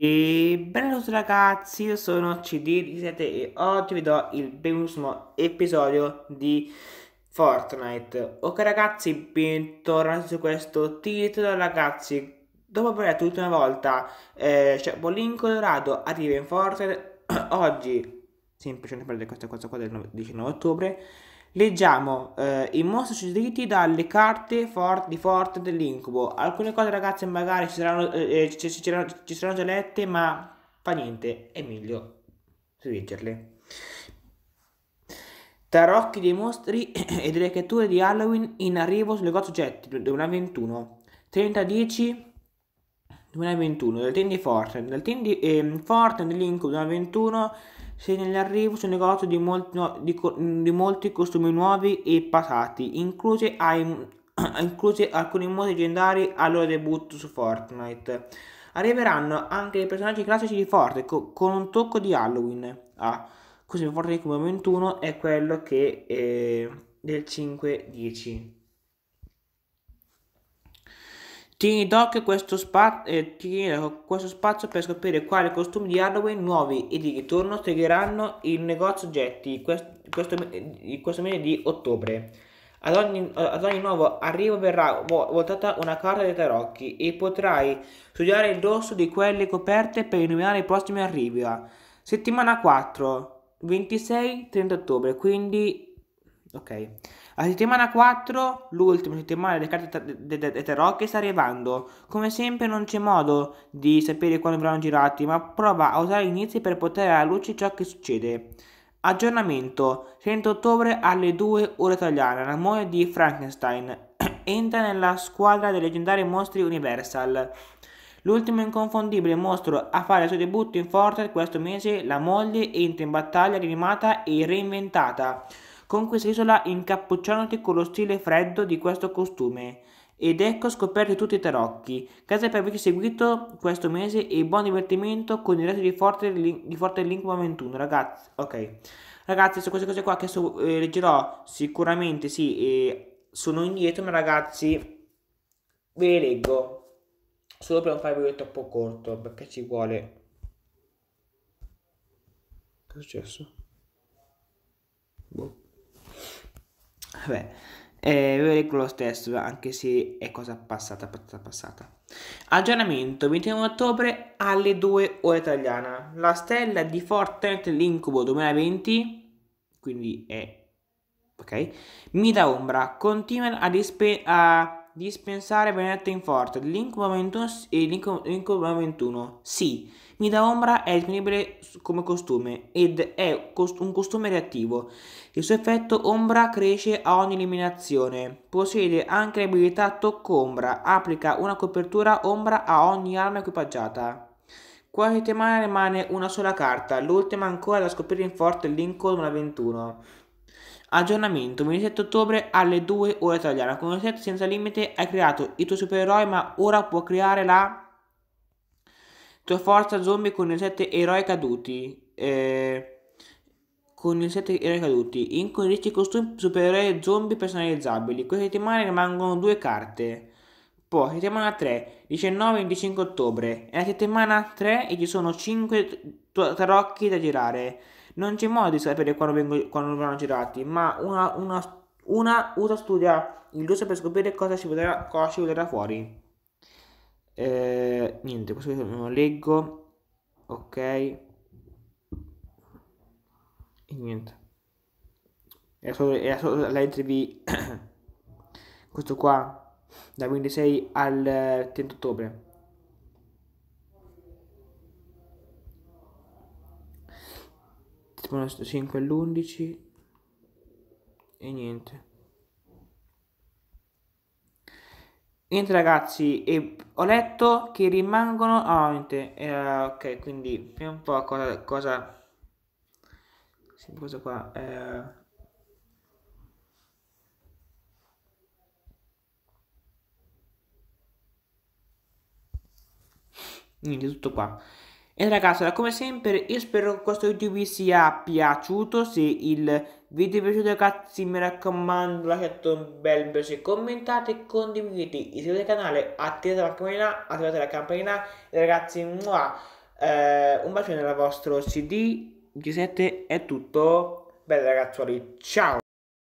E bello ragazzi, io sono CD17 e oggi vi do il benissimo episodio di Fortnite. Ok ragazzi, bentornati su questo titolo ragazzi. Dopo aver detto l'ultima volta, eh, cioè Bolin Colorado arriva in Fortnite oggi, semplicemente per questa cosa qua del 19 ottobre. Leggiamo eh, i mostri suggeriti dalle carte for- di forte dell'incubo. Alcune cose, ragazze, magari ci saranno, eh, eh ci, ci, ci saranno già lette, ma fa niente, è meglio leggerle. Tarocchi dei mostri e delle creature di Halloween in arrivo sul negozio oggetti 2021. 30-10 2021 del team di Fortnite. Del team di eh, Fortnite dell'Incubo 2021 se nell'arrivo sul negozio di molti, no, di, di molti costumi nuovi e passati, incluse, incluse alcuni modi leggendari al loro debutto su Fortnite. Arriveranno anche i personaggi classici di Fortnite co con un tocco di Halloween. Ah, così Fortnite come 21 è quello che è eh, del 5-10. Tieni d'occhio questo, spa eh, ti do questo spazio per scoprire quali costumi di Halloween nuovi e di ritorno seguiranno il negozio oggetti questo, questo, eh, questo, mese di ottobre. Ad ogni, ad ogni nuovo arrivo verrà voltata una carta dei tarocchi e potrai studiare il dorso di quelle coperte per illuminare i prossimi arrivi. Settimana 4, 26-30 ottobre, quindi ok? La settimana 4, l'ultima settimana delle carte dei tarocchi sta arrivando. Come sempre non c'è modo di sapere quando verranno girati, ma prova a usare gli inizi per portare alla luce ciò che succede. Aggiornamento 30 ottobre alle 2 ore italiane, la moglie di Frankenstein entra nella squadra dei leggendari mostri Universal. L'ultimo inconfondibile mostro a fare il suo debutto in Fortnite questo mese, la moglie entra in battaglia rianimata e reinventata con questa isola incappucciandosi con lo stile freddo di questo costume. Ed ecco scoperti tutti i tarocchi. Grazie per averci seguito questo mese e buon divertimento con il resto di Forte, di Forte Link 21, ragazzi. Ok, ragazzi, su queste cose qua che adesso eh, leggerò sicuramente, sì, eh, sono indietro, ma ragazzi, ve le leggo. Solo per non fare video troppo corto, perché ci vuole... Che è successo? Boh vabbè, eh, ve leggo stesso, anche se è cosa passata, passata, passata. Aggiornamento 21 ottobre alle 2 ora italiana. La stella di Fortnite l'incubo 2020, quindi è ok. mi dà Ombra continua a, dispe- a Dispensare Benedetto in forte. L'incubo 21, eh, l'incubo 21. Sì, mi dà ombra è disponibile come costume ed è cost- un costume reattivo. Il suo effetto ombra cresce a ogni eliminazione. Possiede anche l'abilità tocco ombra. Applica una copertura ombra a ogni arma equipaggiata. Quasi settimana rimane una sola carta, l'ultima ancora da scoprire in forte Lincoln 21. Aggiornamento 27 ottobre alle 2 ore italiana. Con un set senza limite hai creato i tuoi supereroi, ma ora può creare la tua forza zombie con il set eroi caduti. Eh con il set eroi caduti, in con ricchi costumi supereroi zombie personalizzabili. Questa settimana rimangono due carte. Poi, settimana 3, 19 e 25 ottobre. E la settimana 3 e ci sono 5 tarocchi da girare non c'è modo di sapere quando, vengono, quando verranno girati, ma una, una, una USA studia il giusto per scoprire cosa ci vedrà, cosa ci vedrà fuori. Eh, niente, questo non lo leggo. Ok. E niente. è solo, era solo la questo qua. dal 26 al 30 ottobre. con la 5 all'11 e niente niente ragazzi e ho letto che rimangono ah niente eh, ok quindi vediamo un po' cosa cosa cosa qua eh... Niente, tutto qua. E ragazzi, come sempre, io spero che questo video vi sia piaciuto. Se il video vi è piaciuto, ragazzi, mi raccomando, lasciate un bel bel commentate, condividete, iscrivetevi al canale, attivate la campanella, attivate la campanella. E ragazzi, mua, eh, un bacione dal vostro CD. G7 è tutto. Bene ragazzuoli, ciao!